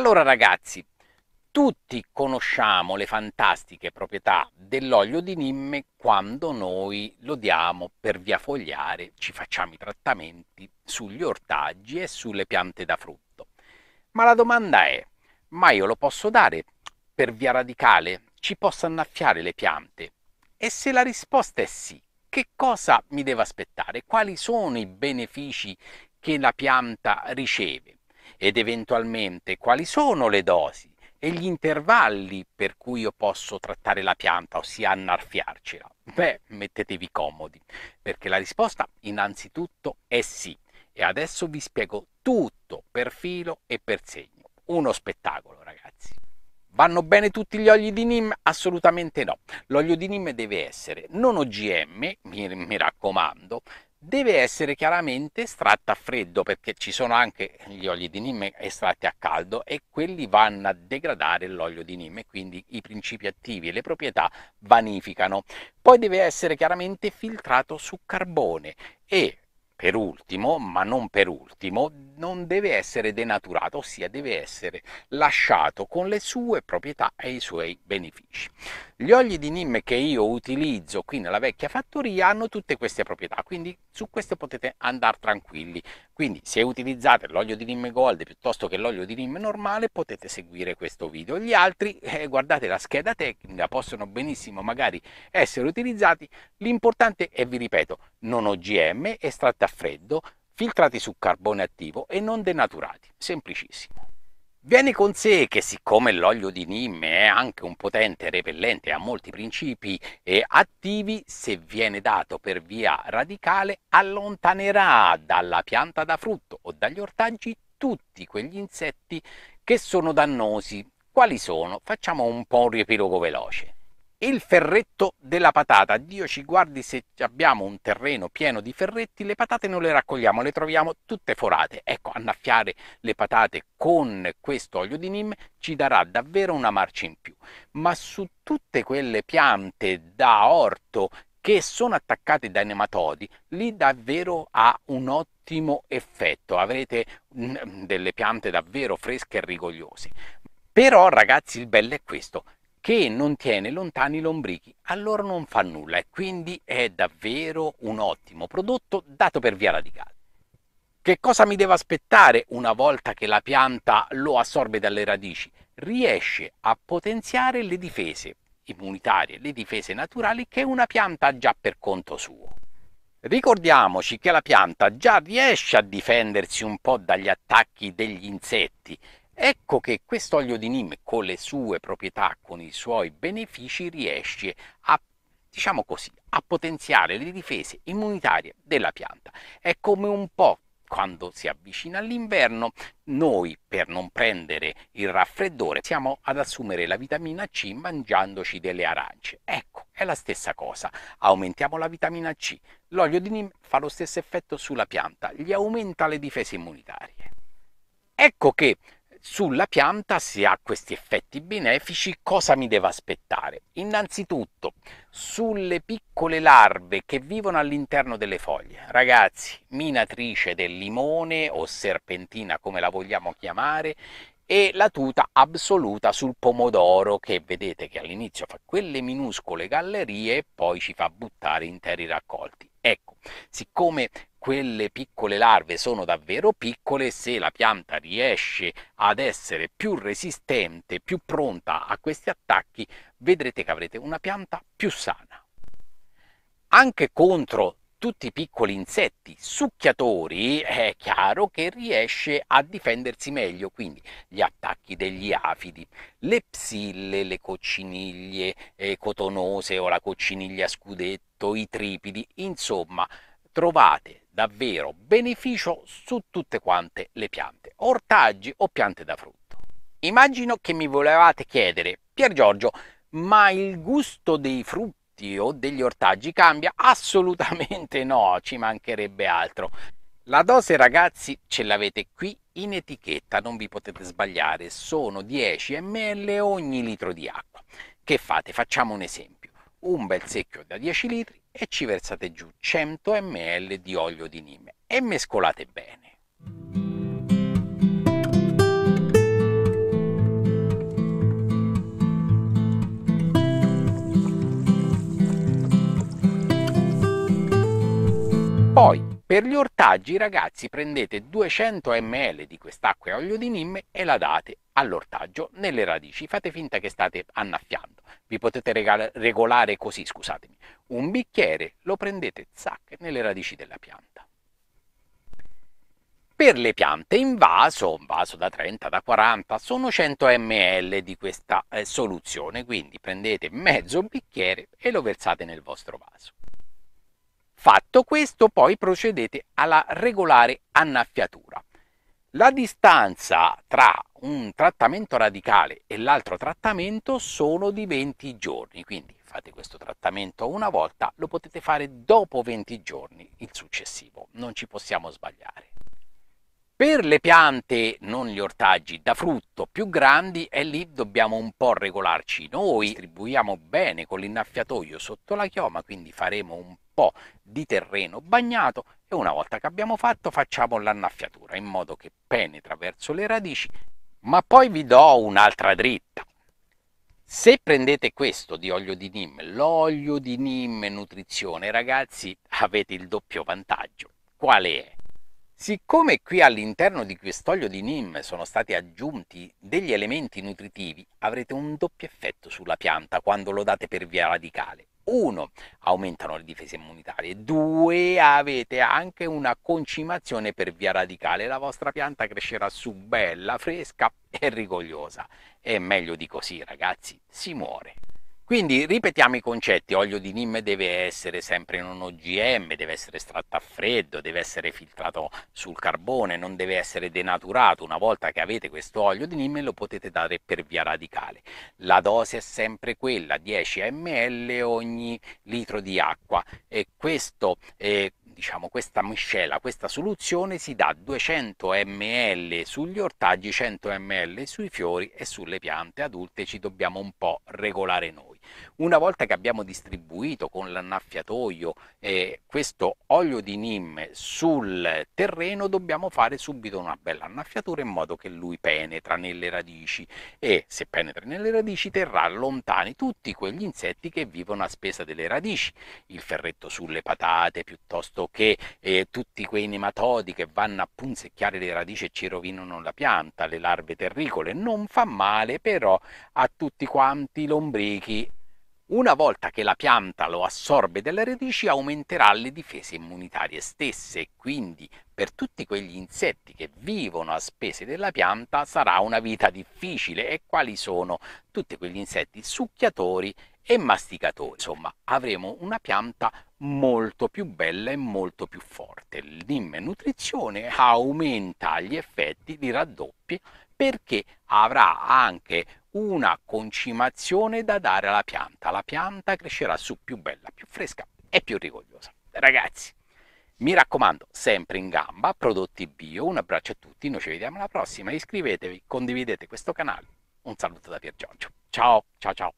Allora ragazzi, tutti conosciamo le fantastiche proprietà dell'olio di nimme quando noi lo diamo per via fogliare, ci facciamo i trattamenti sugli ortaggi e sulle piante da frutto. Ma la domanda è, ma io lo posso dare per via radicale? Ci posso annaffiare le piante? E se la risposta è sì, che cosa mi devo aspettare? Quali sono i benefici che la pianta riceve? ed eventualmente quali sono le dosi e gli intervalli per cui io posso trattare la pianta, ossia annaffiarcela? Beh, mettetevi comodi, perché la risposta innanzitutto è sì. E adesso vi spiego tutto per filo e per segno. Uno spettacolo, ragazzi. Vanno bene tutti gli oli di NIM? Assolutamente no. L'olio di NIM deve essere non OGM, mi, mi raccomando, deve essere chiaramente estratta a freddo perché ci sono anche gli oli di nimme estratti a caldo e quelli vanno a degradare l'olio di e quindi i principi attivi e le proprietà vanificano poi deve essere chiaramente filtrato su carbone e per ultimo, ma non per ultimo, non deve essere denaturato, ossia deve essere lasciato con le sue proprietà e i suoi benefici. Gli oli di Nim che io utilizzo qui nella vecchia fattoria hanno tutte queste proprietà, quindi su questo potete andare tranquilli. Quindi se utilizzate l'olio di Nim Gold piuttosto che l'olio di Nim normale potete seguire questo video. Gli altri, eh, guardate la scheda tecnica, possono benissimo magari essere utilizzati. L'importante è, vi ripeto, non OGM, estratta freddo, filtrati su carbone attivo e non denaturati. Semplicissimo. Viene con sé che siccome l'olio di Nim è anche un potente repellente a molti principi e attivi, se viene dato per via radicale allontanerà dalla pianta da frutto o dagli ortaggi tutti quegli insetti che sono dannosi. Quali sono? Facciamo un po' un riepilogo veloce il ferretto della patata. Dio ci guardi se abbiamo un terreno pieno di ferretti, le patate non le raccogliamo, le troviamo tutte forate. Ecco, annaffiare le patate con questo olio di nim ci darà davvero una marcia in più. Ma su tutte quelle piante da orto che sono attaccate dai nematodi, lì davvero ha un ottimo effetto. Avrete mm, delle piante davvero fresche e rigogliose. Però ragazzi il bello è questo, che non tiene lontani i lombrichi, allora non fa nulla e quindi è davvero un ottimo prodotto dato per via radicale. Che cosa mi devo aspettare una volta che la pianta lo assorbe dalle radici? Riesce a potenziare le difese immunitarie, le difese naturali che una pianta ha già per conto suo. Ricordiamoci che la pianta già riesce a difendersi un po' dagli attacchi degli insetti Ecco che quest'olio di Nim con le sue proprietà, con i suoi benefici, riesce a, diciamo così, a potenziare le difese immunitarie della pianta. È come un po' quando si avvicina all'inverno, noi per non prendere il raffreddore siamo ad assumere la vitamina C mangiandoci delle arance. Ecco, è la stessa cosa. Aumentiamo la vitamina C. L'olio di Nim fa lo stesso effetto sulla pianta, gli aumenta le difese immunitarie. Ecco che sulla pianta se ha questi effetti benefici cosa mi devo aspettare? Innanzitutto sulle piccole larve che vivono all'interno delle foglie. Ragazzi, minatrice del limone o serpentina come la vogliamo chiamare e la tuta assoluta sul pomodoro che vedete che all'inizio fa quelle minuscole gallerie e poi ci fa buttare interi raccolti. Ecco, siccome quelle piccole larve sono davvero piccole, se la pianta riesce ad essere più resistente, più pronta a questi attacchi, vedrete che avrete una pianta più sana. Anche contro tutti i piccoli insetti succhiatori è chiaro che riesce a difendersi meglio, quindi gli attacchi degli afidi, le psille, le cocciniglie eh, cotonose o la cocciniglia scudetto, i tripidi, insomma trovate davvero beneficio su tutte quante le piante, ortaggi o piante da frutto. Immagino che mi volevate chiedere, Pier Giorgio, ma il gusto dei frutti o degli ortaggi cambia? Assolutamente no, ci mancherebbe altro. La dose ragazzi ce l'avete qui in etichetta, non vi potete sbagliare, sono 10 ml ogni litro di acqua. Che fate? Facciamo un esempio. Un bel secchio da 10 litri e ci versate giù 100 ml di olio di nime e mescolate bene. Poi per gli ortaggi ragazzi prendete 200 ml di quest'acqua e olio di nimme e la date all'ortaggio nelle radici, fate finta che state annaffiando, vi potete regolare così, scusatemi, un bicchiere lo prendete zac nelle radici della pianta. Per le piante in vaso, un vaso da 30, da 40, sono 100 ml di questa eh, soluzione, quindi prendete mezzo bicchiere e lo versate nel vostro vaso. Fatto questo poi procedete alla regolare annaffiatura. La distanza tra un trattamento radicale e l'altro trattamento sono di 20 giorni, quindi fate questo trattamento una volta, lo potete fare dopo 20 giorni il successivo, non ci possiamo sbagliare. Per le piante, non gli ortaggi, da frutto più grandi, è lì dobbiamo un po' regolarci. Noi distribuiamo bene con l'innaffiatoio sotto la chioma, quindi faremo un po' po' di terreno bagnato e una volta che abbiamo fatto facciamo l'annaffiatura in modo che penetra verso le radici, ma poi vi do un'altra dritta. Se prendete questo di olio di Nim, l'olio di Nim nutrizione, ragazzi, avete il doppio vantaggio. Quale è? Siccome qui all'interno di quest'olio di Nim sono stati aggiunti degli elementi nutritivi, avrete un doppio effetto sulla pianta quando lo date per via radicale uno, aumentano le difese immunitarie, due, avete anche una concimazione per via radicale, la vostra pianta crescerà su bella, fresca e rigogliosa. E meglio di così, ragazzi, si muore. Quindi ripetiamo i concetti, olio di NIM deve essere sempre non OGM, deve essere estratto a freddo, deve essere filtrato sul carbone, non deve essere denaturato, una volta che avete questo olio di NIM lo potete dare per via radicale. La dose è sempre quella, 10 ml ogni litro di acqua e questo eh, diciamo, questa miscela, questa soluzione si dà 200 ml sugli ortaggi, 100 ml sui fiori e sulle piante adulte ci dobbiamo un po' regolare noi. Una volta che abbiamo distribuito con l'annaffiatoio eh, questo olio di nim sul terreno dobbiamo fare subito una bella annaffiatura in modo che lui penetra nelle radici e se penetra nelle radici terrà lontani tutti quegli insetti che vivono a spesa delle radici, il ferretto sulle patate piuttosto che eh, tutti quei nematodi che vanno a punzecchiare le radici e ci rovinano la pianta, le larve terricole, non fa male però a tutti quanti i lombrichi. Una volta che la pianta lo assorbe dalle radici aumenterà le difese immunitarie stesse, e quindi per tutti quegli insetti che vivono a spese della pianta sarà una vita difficile e quali sono tutti quegli insetti succhiatori e masticatore. Insomma, avremo una pianta molto più bella e molto più forte. L'Imme Nutrizione aumenta gli effetti di raddoppi perché avrà anche una concimazione da dare alla pianta. La pianta crescerà su più bella, più fresca e più rigogliosa. Ragazzi, mi raccomando, sempre in gamba, prodotti bio, un abbraccio a tutti, noi ci vediamo alla prossima, iscrivetevi, condividete questo canale. Un saludo la Giorgio. Chao, chao, chao.